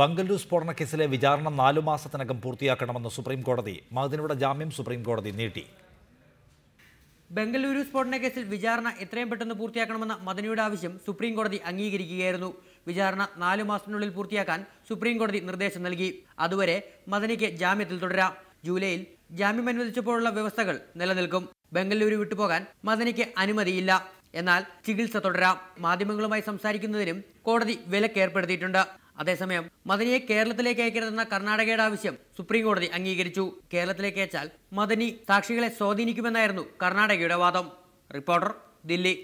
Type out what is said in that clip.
ബംഗളൂരു സ്ഫോടന കേസിലെ വിചാരണ നാലു മാസത്തിനകം പൂർത്തിയാക്കണമെന്ന് സുപ്രീം കോടതി മഹദിനയുടെ ജാമ്യം സുപ്രീം കോടതി നീട്ടി ബംഗളൂരു സ്ഫോടന കേസിൽ വിചാരണ എത്രയും പെട്ടെന്ന് പൂർത്തിയാക്കണമെന്ന മദനിയുടെ ആവശ്യം സുപ്രീം കോടതി അംഗീകരിക്കുകയായിരുന്നു വിചാരണ നാലു മാസത്തിനുള്ളിൽ പൂർത്തിയാക്കാൻ സുപ്രീം കോടതി നിർദ്ദേശം നൽകി അതുവരെ മദനിക്ക് ജാമ്യത്തിൽ തുടരാം ജൂലൈയിൽ ജാമ്യം അനുവദിച്ചപ്പോഴുള്ള വ്യവസ്ഥകൾ നിലനിൽക്കും ബംഗളൂരു വിട്ടുപോകാൻ മദനിക്ക് അനുമതിയില്ല എന്നാൽ ചികിത്സ തുടരാം മാധ്യമങ്ങളുമായി സംസാരിക്കുന്നതിനും കോടതി വിലക്കേർപ്പെടുത്തിയിട്ടുണ്ട് അതേസമയം മദനിയെ കേരളത്തിലേക്ക് അയക്കരുതെന്ന കർണാടകയുടെ ആവശ്യം സുപ്രീം കോടതി അംഗീകരിച്ചു കേരളത്തിലേക്ക് അയച്ചാൽ മദനി സാക്ഷികളെ സ്വാധീനിക്കുമെന്നായിരുന്നു കർണാടകയുടെ വാദം റിപ്പോർട്ടർ ദില്ലി